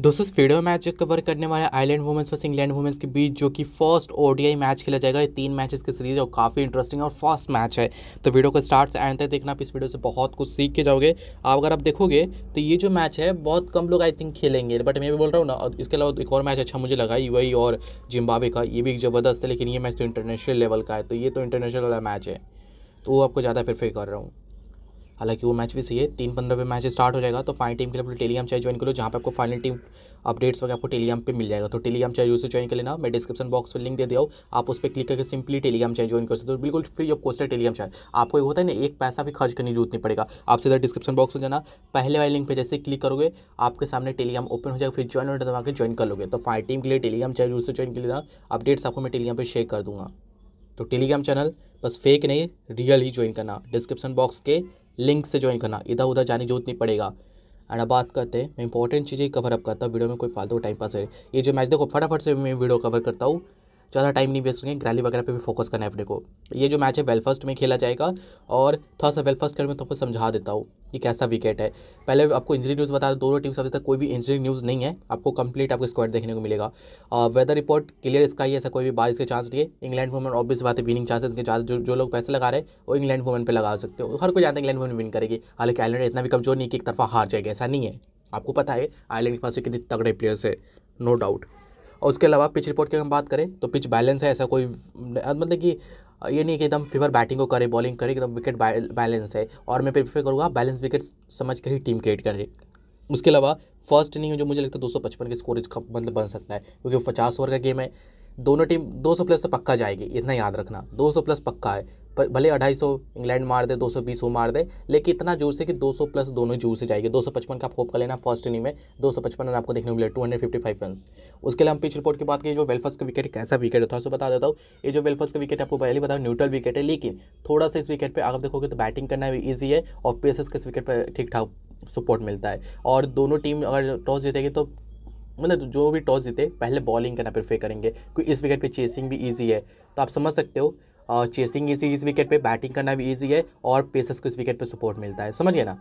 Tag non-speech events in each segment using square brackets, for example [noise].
दोस्तों इस video match cover करने वाले Ireland women's versus England women's के बीच जो कि फर्स्ट ओडीआई मैच खेला जाएगा ये तीन मैचेस की सीरीज और काफ़ी इंटरेस्टिंग और फर्स्ट मैच है तो वीडियो को स्टार्ट से एंड तक देखना आप इस वीडियो से बहुत कुछ सीख के जाओगे आप अगर आप देखोगे तो ये जो मैच है बहुत कम लोग आई थिंक खेलेंगे बट मैं भी बोल रहा हूँ ना इसके अलावा एक और मैच अच्छा मुझे लगा यू e और जिम्बाबे का ये भी एक ज़बरदस्त है लेकिन ये मैच तो इंटरनेशनल लेवल का है तो ये तो इंटरनेशनल वाला मैच है तो वो आपको ज़्यादा प्रेफर कर रहा हूँ हालांकि वो मैच भी सही है तीन पंद्रह पे मैच स्टार्ट हो जाएगा तो फाइन टीम के लिए अपने टेलीग्राम चैनल ज्वाइन कर लो जहाँ पे आपको फाइनल टीम अपडेट्स वगैरह आपको टेलीग्राम पे मिल जाएगा तो टेलीग्राम चैनल से ज्वाइन कर लेना मैं डिस्क्रिप्शन बॉक्स में लिंक दे दिया हूँ आप उस पर क्लिक करके सिंपली टेलीग्राम चैनल ज्वाइन कर सकते हो तो बिल्कुल फ्री ऑफ कॉस्ट है टेलीग्राम चैनल आपको होता है ना एक पैसा भी खर्च करने की जरूरत नहीं पड़ेगा आप सीधा डिस्क्रिप्शन बॉक्स में जाना पहले वाले लिंक पर जैसे क्लिक करोगे आपके सामने टेलीग्राम ओपन हो जाएगा फिर ज्वाइन ऑर्डर दबा के ज्वाइन कर लोगे तो फाइन टीम के लिए टेलीग्राम चैनल से ज्वाइन कर लेना अपडेट्स आपको मैं टेलीग्राम पर शेयर कर दूँगा तो टेलीग्राम चैनल बस फेक नहीं रियल ही ज्वाइन करना डिस्क्रिप्शन बॉक्स के लिंक से ज्वाइन करना इधर उधर जाने की जरूरत नहीं पड़ेगा एंड अब बात करते हैं मैं इंपॉर्टेंट चीज़ें कवर अप करता हूँ वीडियो में कोई फालतू टाइम पास है ये जो मैच देखो फटाफट से मैं वीडियो कवर करता हूँ ज़्यादा टाइम नहीं वेस्ट करेंगे ग्रैली वगैरह पे भी फोकस करना है अपने को ये जो मैच है वेलफर्स्ट में खेला जाएगा और थोड़ा सा वेलफर्स्ट कर मैं तुमको समझा देता हूँ कि कैसा विकेट है पहले आपको इंजरी न्यूज़ बता दो दोनों टीम से अभी तक कोई भी इंजरी न्यूज़ नहीं है आपको कंप्लीट आपको स्क्वाड देखने को मिलेगा वेदर रिपोर्ट क्लियर स्काई ऐसा कोई भी बारिश के चांस नहीं है इंग्लैंड वुमन ऑब्वियस बात है विनिंग चांसेस के चांस जो जो लोग पैसे लगा रहे हैं वो इंग्लैंड वुमन पर लगा सकते हो हर कोई जानते हैं इंग्लैंड वुमन विन करेगी हालांकि आयलैंड इतना भी कमजोर नहीं कि एक तरफा हार जाएगा ऐसा नहीं है आपको पता है आयरलैंड के पास कितने तगड़े प्लेयर्स है नो डाउट और उसके अलावा पिच रिपोर्ट की हम बात करें तो पिच बैलेंस है ऐसा कोई मतलब कि ये नहीं कि एकदम फीवर बैटिंग को करे बॉलिंग करे एकदम विकेट बैलेंस है और मैं प्रीफर करूँगा बैलेंस विकेट समझ कर ही टीम क्रिएट करे उसके अलावा फर्स्ट इनिंग में जो मुझे लगता है 255 के स्कोर इसका मतलब बन सकता है क्योंकि 50 ओवर का गेम है दोनों टीम 200 प्लस तो पक्का जाएगी इतना याद रखना 200 प्लस पक्का है भले अढ़ाई सौ इंग्लैंड मार दे दो सौ बीस वो मार दे लेकिन इतना जोर से कि दो सौ प्लस दोनों जोर से जाएगी दो सौ पचपन का आप होप कर लेना फर्स्ट इनिंग में दो सौ पचपन रन आपको देखने को मिले two hundred fifty five run उसके लिए हम पिच रिपोर्ट की बात करें जो वेलफर्स का विकेट कैसा विकेट होता है उसको बता देता हूँ ये जो वेलफर्स का विकेट आपको पहले बताओ न्यूट्रल विकेट है लेकिन थोड़ा सा इस विकेट पर आप देखोगे तो बैटिंग करना भी ईजी है और पेसर्स के इस विकेट पर ठीक ठाक सपोर्ट मिलता है और दोनों टीम अगर टॉस जीतेगी तो मतलब जो भी टॉस जीते पहले बॉलिंग करना प्रेफर करेंगे क्योंकि इस विकेट पे चेसिंग भी ईजी है तो आप समझ सकते हो और चेसिंग इजी इस विकेट पे बैटिंग करना भी ईजी है और पेसर्स को इस विकेट पे सपोर्ट मिलता है समझिए ना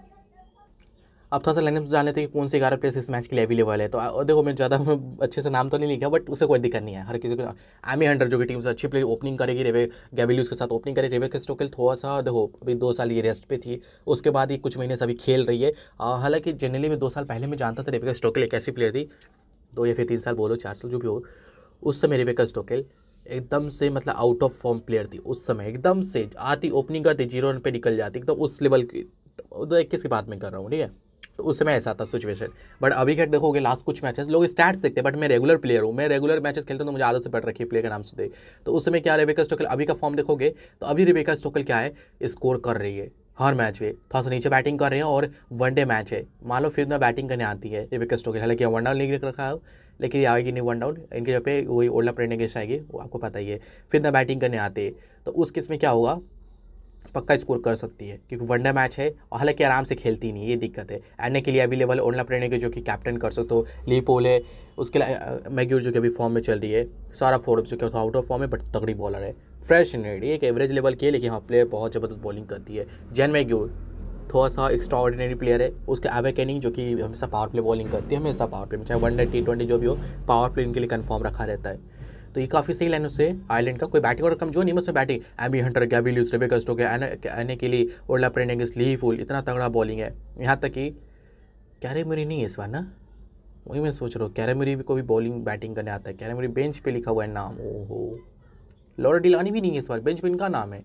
अब थोड़ा सा लाइनअप जान लेते हैं कि कौन से ग्यारह प्लेस इस मैच के लिए अवेलेबल है तो देखो मैं ज़्यादा [laughs] अच्छे से नाम तो नहीं लिखा बट उसे कोई दिक्कत नहीं है हर किसी को आमी अंडर जो कि टीम से अच्छी प्लेयर ओपनिंग करेगी रेवे गैबिली के साथ ओपनिंग करेगी रेवे क्रिस्टोकल थोड़ा सा देखो अभी दो साल ये रेस्ट पे थी उसके बाद ये कुछ महीने से अभी खेल रही है हालांकि जनरली मैं दो साल पहले मैं जानता था रेवे क्रिस्टोकल एक ऐसी प्लेयर थी दो या फिर तीन साल बोलो चार साल जो भी हो उस समय रेवे क्रिस्टोकल एकदम से मतलब आउट ऑफ फॉर्म प्लेयर थी उस समय एकदम से आती ओपनिंग करती जीरो रन पे निकल जाती एकदम तो उस लेवल की तो इक्कीस की बात में कर रहा हूँ ठीक है तो उस समय ऐसा था सिचुएशन बट अभी क्या देखोगे लास्ट कुछ मैचेस लोग स्टैट्स देखते हैं बट मैं रेगुलर प्लेयर हूँ मैं रेगुलर मैचेस खेलता हूँ तो मुझे आदत से पड़ रखी है प्लेयर के नाम से देख तो उस समय क्या रेबेका स्टोकल अभी का फॉर्म देखोगे तो अभी रेबेका स्टोकल क्या है स्कोर कर रही है हर मैच में थोड़ा सा नीचे बैटिंग कर रहे हैं और वनडे मैच है मान लो फिर में बैटिंग करने आती है रेबेका स्टोकल हालांकि वनडा लीग रखा है लेकिन ये आएगी नहीं वन डाउन इनके जगह पे वही ओल्ड अप रेनेगेशन आएगी वो आपको पता ही है फिर ना बैटिंग करने आते तो उस किस में क्या होगा पक्का स्कोर कर सकती है क्योंकि वनडे मैच है और हालांकि आराम से खेलती नहीं ये दिक्कत है एने के लिए अवेलेबल ओनला प्रेरणे के जो कि कैप्टन कर सकते हो ली पोल है उसके लिए मैग्यूर जो कि अभी फॉर्म में चल रही है सारा फोर जो कि आउट ऑफ फॉर्म है बट तगड़ी बॉलर है फ्रेश इन एक एवरेज लेवल की है लेकिन हाँ प्लेयर बहुत ज़बरदस्त बॉलिंग करती है जैन मैग्यूर थोड़ा सा एक्स्ट्रा ऑर्डिनरी प्लेयर है उसके अवे कैनिंग जो कि हमेशा पावर प्ले बॉलिंग करती है हमेशा पावर प्ले में चाहे वन डे टी ट्वेंटी जो भी हो पावर प्ले इनके लिए कन्फर्म रखा रहता है तो ये काफ़ी सही लाइन उससे आईलैंड का कोई बैटिंग और कमजोर नहीं मतलब batting B Hunter Gaby Lewis Rebecca कस्टो के आने के लिए ओला प्रेनेंगिस स्ली फुल इतना तगड़ा बॉलिंग है यहाँ तक कि कैरेमरी नहीं है इस बार ना वही मैं सोच रहा हूँ कैरेमरी को भी बॉलिंग बैटिंग करने आता है कैरेमरी बेंच पे लिखा हुआ है नाम ओहो लॉर डिलानी भी नहीं है इस बार बेंच पे इनका नाम है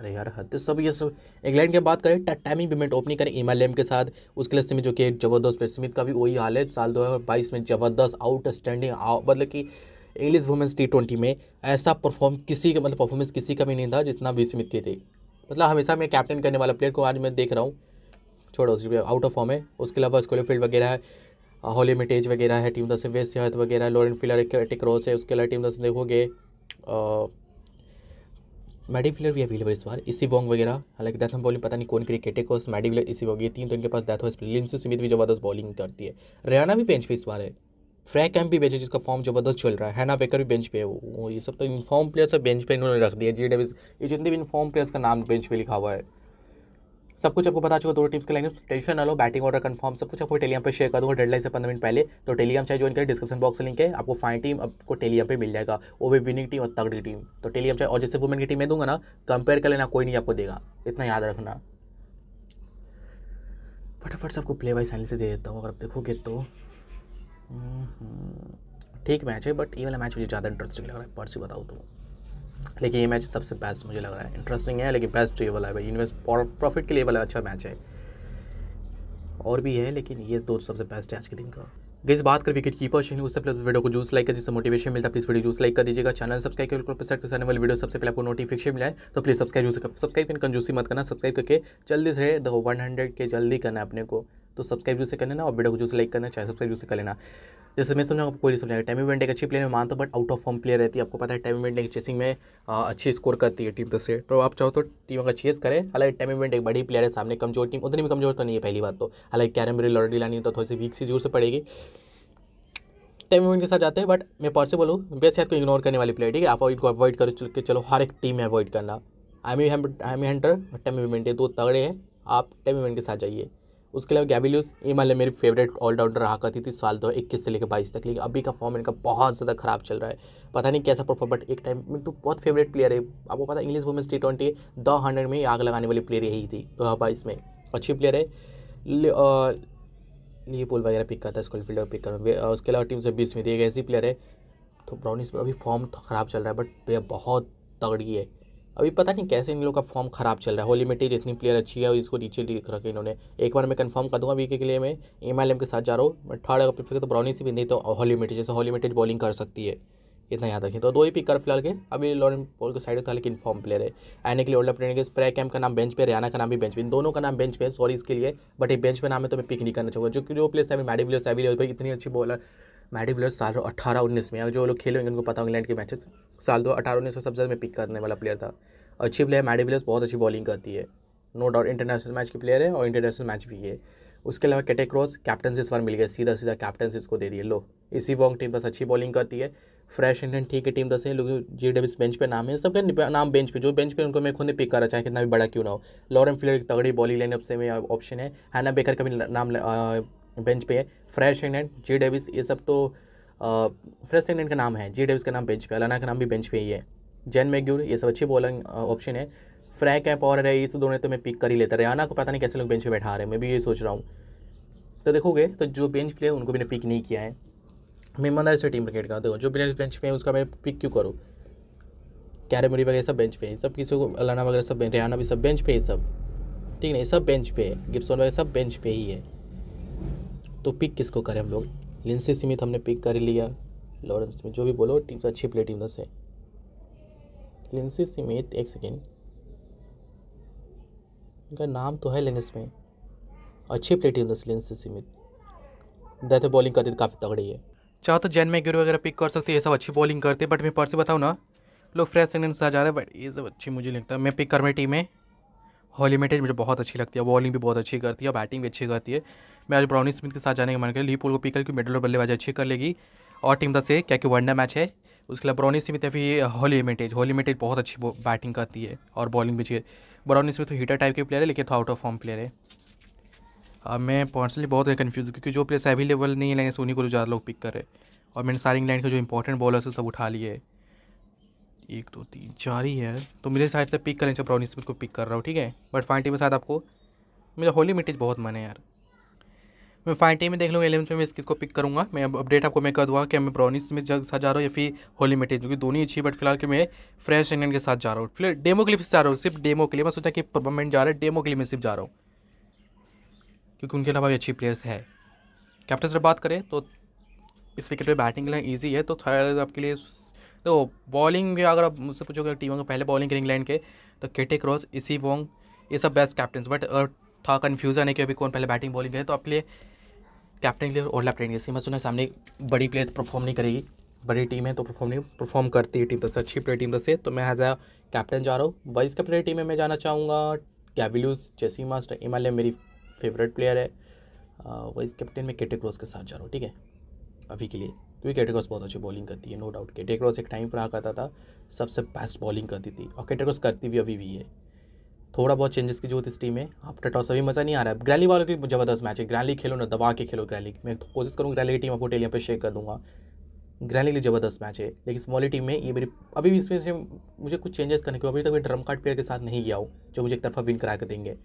अरे यार हद सब ये सब इंग्लैंड की बात करें टाइमिंग पेमेंट ओपनिंग करें इमा के साथ उसके लिए स्मिथ जो कि जबरदस्त स्मिथ का भी वही हाल है साल दो हज़ार बाईस में जबरदस्त आउट स्टैंडिंग मतलब कि इंग्लिश वुमेंस टी ट्वेंटी में ऐसा परफॉर्म किसी का मतलब परफॉर्मेंस किसी का भी नहीं था जितना भी स्मिथ की थी मतलब हमेशा मैं कैप्टन करने वाला प्लेयर को आज मैं देख रहा हूँ छोड़ो उस आउट ऑफ फॉर्म है उसके अलावा फील्ड वगैरह है हॉली मिटेज वगैरह है टीम दस वेस्ट सेहत वगैरह लॉरेंट फिलर एक्टिक रोस है उसके अलावा टीम दस देखोगे मेडिफिलर भी अवेलेबल इस बार इसी वॉन्ग वगैरह हालांकि डेथ में बॉलिंग पता नहीं कौन क्रिकेट है कोस मेडिफिलर इसी वॉगी तीन तो इनके पास डेथ हो लिंसू स्मिथ भी जबरदस्त बॉलिंग करती है रैना भी बेंच पे इस बार है फ्रैक कैम्प भी बेंच है जिसका फॉर्म जबरदस्त चल रहा है हैना बेकर भी बेंच पे है वो ये सब तो फॉर्म प्लेयर्स बेंच पे इन्होंने रख दिया जी डेविस ये जितने भी इनफॉर्म प्लेयर्स का नाम बेंच पे लिखा हुआ है सब कुछ आपको बता चुका दोनों टीम्स के लाइन टेंशन ना लो बैटिंग ऑर्डर कंफर्म सब कुछ आपको टेलीग्राम पे शेयर कर दूंगा डेडलाइन से पंद्रह मिनट पहले तो टेलीग्राम चाहे ज्वाइन करें डिस्क्रिप्शन बॉक्स लिंक है आपको फाइन टीम आपको टेलीग्राम पे मिल जाएगा वो भी विनिंग टीम और तगड़ी टीम तो टेलीग्राम चाहे और जैसे वुमेन की टीम में दूंगा ना कंपेयर कर लेना कोई नहीं आपको देगा इतना याद रखना फटाफट से आपको प्ले बाई से दे देता हूँ अगर आप देखोगे तो हम्म, हम्म, ठीक मैच है बट ये वाला मैच मुझे ज़्यादा इंटरेस्टिंग लग रहा है पर्सी बताऊँ तो देखिए ये मैच सबसे बेस्ट मुझे लग रहा है इंटरेस्टिंग है लेकिन बेस्ट ये वाला है भाई इन्वेस्ट प्रॉफिट के लिए वाला अच्छा मैच है और भी है लेकिन ये दो तो सबसे बेस्ट है आज के दिन का गैस बात कर विकेट कीपर शहन उससे पहले उस वीडियो को जूस लाइक कर जिससे मोटिवेशन मिलता है प्लीज वीडियो जूस लाइक कर दीजिएगा चैनल सब्सक्राइब करके पर सेट करने वाली वीडियो सबसे पहले आपको नोटिफिकेशन मिला है तो प्लीज सब्सक्राइब जूस सब्सक्राइब इन कंजूसी मत करना सब्सक्राइब करके जल्दी से दो वन हंड्रेड के जल्दी करना है अपने को तो सब्सक्राइब जूस कर लेना और वीडियो को जूस लाइक करना चाहे सब्सक्राइब जूस कर लेना जैसे मैं समझा आपको कोई नहीं टेमी वेंडे एक अच्छी प्लेयर में मानता हूँ but out of form player रहती है आपको पता है वेंडे की चेसिंग में अच्छी स्कोर करती है टीम तो से तो आप चाहो तो टीम अगर चेस करें हालांकि वेंडे एक बड़ी प्लेयर है सामने कमजोर टीम उतनी भी कमजोर तो नहीं है पहली बात तो हालांकि कैरम रिल ऑलरेडी लानी तो थोड़ी सी वीक सी जोर से पड़ेगी टेम इवेंट के साथ जाते हैं बट मैं पॉसिबल हूँ बेस्ट याद को इग्नोर करने वाली प्लेयर ठीक है आप इनको अवॉइड करो चल चलो हर एक टीम में अवॉइड करना Amy Amy Hunter team event है दो तगड़े हैं आप टेम इवेंट के साथ जाइए उसके अलावा गैबिलियस ये मान लिया मेरी फेवरेट ऑलराउंडर रहा करती थी साल दो इक्कीस से लेकर बाईस तक लेकिन अभी का फॉर्म इनका बहुत ज़्यादा खराब चल रहा है पता नहीं कैसा परफॉर्म बट एक टाइम मेरे तो बहुत फेवरेट प्लेयर है आपको पता English women's T twenty the hundred में आग लगाने वाली प्लेयर यही थी दो हज़ार बाईस में अच्छी प्लेयर है ये पुल वगैरह पिक करता है स्कूल फील्ड पिक कर उसके अलावा टीम से बीस में थी एक ऐसी प्लेयर है तो ब्राउनिस में अभी फॉर्म तो खराब चल रहा है बट प्लेयर बहुत तगड़ी है अभी पता नहीं कैसे इन लोग का फॉर्म खराब चल रहा है होली में जितनी इतनी प्लेयर अच्छी है और इसको नीचे लिख रखे इन्होंने एक बार मैं कंफर्म कर दूंगा वीके के लिए मैं एम एल एम के साथ जा रहा हूँ थर्ड अगर पिक तो ब्राउनी से भी नहीं तो होली मिटेज जैसे होली मिटेज बॉलिंग कर सकती है इतना याद रखें तो दो ही पिक कर फिलहाल के अभी लॉरेन पॉल के साइड था लेकिन फॉर्म प्लेयर है आने के लिए ओल्ड प्लेयर के स्प्रे कैम्प का नाम बेंच पे रियाना का नाम भी बेंच पे इन दोनों का नाम बेंच पे सॉरी इसके लिए बट एक बेंच पे नाम है तो मैं पिक नहीं करना चाहूँगा जो जो प्लेस है मैडी प्लेस है इतनी अच्छी बॉलर मैडी साल अठारह उन्नीस में जो लोग खेले होंगे उनको पता इंग्लैंड के मैचेस साल दो अठारह उन्नीस में सबसे ज़्यादा में पिक करने वाला प्लेयर था अच्छी प्लेयर मैडी बहुत अच्छी बॉलिंग करती है नो डाउट इंटरनेशनल मैच की प्लेयर है और इंटरनेशनल मैच भी है उसके अलावा कैटे क्रॉस कैप्टनसी इस बार मिल गया सीधा सीधा कैप्टनसी इसको दे दिए लो इसी वॉन्ग टीम बस अच्छी बॉलिंग करती है फ्रेश इंडियन ठीक है टीम दस है लोग जी डेविस बेंच पे नाम है के नाम बेंच पे जो बेंच पे उनको मैं खुद ने पिक करा चाहे कितना भी बड़ा क्यों ना हो लॉरेन फिलर एक तगड़ी बॉलिंग लाइनअप से में ऑप्शन है हैना बेकर का भी नाम बेंच पे है फ्रेश इंग्लैंड जे डेविस ये सब तो फ्रेश इंग्लैंड का नाम है जे डेविस का नाम बेंच पे अलाना का नाम भी बेंच पे ही है जैन मैग्यूर ये सब अच्छी बॉलिंग ऑप्शन है फ्रैक है पॉर है ये सब दोनों तो मैं पिक कर ही लेता रहा को पता नहीं कैसे लोग बेंच पर बैठा रहे हैं मैं भी ये सोच रहा हूँ तो देखोगे तो जो बेंच प्लेयर उनको मैंने पिक नहीं किया है मैं मंदर से टीम क्रिकेट करता हूँ जो प्लेयर बेंच पे है उसका मैं पिक क्यों करूँ कैरेमरी वगैरह सब बेंच पे है सब किसी को अलाना वगैरह सब रेहाना भी सब बेंच पे है सब ठीक नहीं सब बेंच पे है गिप्सन वगैरह सब बेंच पे ही है तो पिक किसको करें हम लोग लिंसी स्मिथ हमने पिक कर लिया लॉरेंस स्मिथ जो भी बोलो टीम अच्छी प्ले टीम है लिंसी स्मिथ एक सेकेंड इनका नाम तो है लेनिस में अच्छी प्ले टीम दस लिंसी स्मिथ दैथ बॉलिंग करते तो काफ़ी तगड़ी है चाहो तो जैन में वगैरह पिक कर सकते ये सब अच्छी बॉलिंग करते बट मैं पर्स बताऊँ ना लोग फ्रेश इंडियन से आ जा रहे हैं बट ये सब अच्छी मुझे लगता है मैं पिक कर मेरी टीम में हॉलीमेटेज मुझे बहुत अच्छी लगती है बॉलिंग भी बहुत अच्छी करती है बैटिंग भी अच्छी करती है मैं आज ब्राउनी स्मिथ के साथ जाने का मन करें लीपोल को पिक करके मेडल और बल्लेबाजी अच्छी कर लेगी और टीम दस से क्या कि वनडे मैच है उसके अलावा ब्राउनी स्मिथ या फिर होली एमेंटेज होली एमेंटेज बहुत अच्छी बैटिंग करती है और बॉलिंग भी चाहिए ब्राउनी स्मिथ तो हीटर टाइप के प्लेयर है लेकिन तो आउट ऑफ फॉर्म प्लेयर है अब मैं पर्सनली बहुत कन्फ्यूज हूँ क्योंकि जो प्लेयर्स अवेलेबल नहीं है उन्हीं को तो ज़्यादा लोग पिक कर रहे और मैंने सारे इंग्लैंड के जो इंपॉर्टेंट बॉलर्स है सब उठा लिए एक दो तीन चार ही है तो मेरे साइड से पिक करें चाहे ब्राउनी स्मिथ को पिक कर रहा हूँ ठीक है बट फाइन टीम के साथ आपको मेरा होली मिटेज बहुत मन है यार मैं फाइन टाइम में देख लूँगा एलेवन में मैं इस किसको पिक करूँगा मैं अपडेट आपको मैं कर दूँगा कि मैं ब्राउनीस में जग साथ जा रहा हूँ या फिर होली मिटेज क्योंकि दोनों अच्छी बट फिलहाल के मैं फ्रेश इंडियन के साथ जा रहा हूँ फिर डेमो क्लिप से जा रहा हूँ सिर्फ डेमो के लिए मैं सोचा कि परमानेंट जा रहा है डेमो के लिए मैं सिर्फ जा रहा हूँ क्योंकि उनके अलावा अच्छी प्लेयर्स है कैप्टन से बात करें तो इस विकेट पर बैटिंग के लिए ईजी है तो थर्ड आपके लिए तो बॉलिंग में अगर आप मुझसे पूछोगे टीमों का पहले बॉलिंग करें इंग्लैंड के तो केटे क्रॉस इसी वोंग ये सब बेस्ट कैप्टन बट था कन्फ्यूज़न है कि अभी कौन पहले बैटिंग बॉलिंग है तो आपके लिए कैप्टन के लिए और लेफ्ट की सीमा सुना सामने बड़ी प्लेयर परफॉर्म नहीं करेगी बड़ी टीम है तो परफॉर्म नहीं परफॉर्म करती है टीम बस अच्छी प्लेयर टीम बस से तो मैं एज अ कैप्टन जा रहा हूँ वाइस कैप्टन टीम में मैं जाना चाहूँगा कैबिलूस जेसी मास्टर हिमालय मेरी फेवरेट प्लेयर है वाइस कैप्टन में क्रॉस के साथ जा रहा हूँ ठीक है अभी के लिए क्योंकि केटे क्रॉस बहुत अच्छी बॉलिंग करती है नो डाउट केटे क्रॉस एक टाइम पर रहा करता था सबसे बेस्ट बॉलिंग करती थी और केटे क्रॉस करती भी अभी भी है थोड़ा बहुत चेंजेस की जरूरत इस टीम में आपका टॉस अभी मज़ा नहीं आ रहा है ग्रैली वालों की जबरदस्त मैच है ग्रैली खेलो ना दबा के खेलो ग्रैली मैं तो कोशिश करूँ ग्रैली की टीम आपको टेलियाँ पर शेयर कर दूँगा ग्रैली के जबरदस्त मैच है लेकिन स्मॉली टीम में ये मेरी अभी भी इसमें मुझे कुछ चेंजेस करने के अभी तक मैं ड्रम कार्ड प्लेयर के साथ नहीं गया हूँ जो मुझे एक तरफा विन करा कर देंगे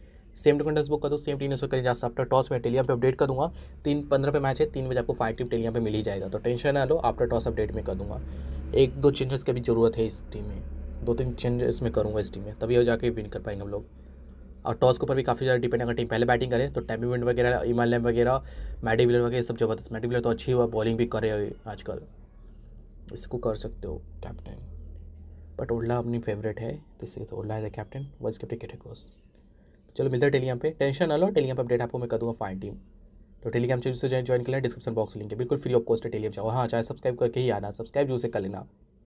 सेम डिफेंडर्स बुक कर दो सेम टीम इसको करें जा आफ्टर टॉस में टेलिया पर अपडेट कर दूंगा तीन पंद्रह पे मैच है तीन बजे आपको फाइव टीम टेलिया पर मिल ही जाएगा तो टेंशन ना लो आप टॉस अपडेट में कर दूंगा एक दो चेंजेस की भी जरूरत है इस टीम में दो तीन चेंजेस इसमें करूँगा इस टीम में तभी जाके विन कर पाएंगे हम लोग और टॉस के ऊपर भी काफ़ी ज़्यादा डिपेंड अगर टीम पहले बैटिंग करें तो टैमी विंड वगैरह इमान लैम वगैरह मैडी विलर वगैरह सब जबरदस्त मैडी विलर तो अच्छी हुआ बॉलिंग भी करे आजकल इसको कर सकते हो कैप्टन बट ओडला अपनी फेवरेट है तो इसलिए तो ओडला as a captain vice captain cricket Cross चलो मिलते हैं टेलीग्राम पे टेंशन ना लो टेलीग्राम पर अपडेट आपको मैं कर दूँगा फाइन टीम तो टेलीग्राम चैनल से ज्वाइन कर लें डिस्क्रिप्शन बॉक्स लिंक है बिल्कुल फ्री ऑफ कॉस्ट है टेलीग्राम चाहो हाँ चाहे सब्सक्राइब करके ही आना सब्सक्राइब जो से कर लेना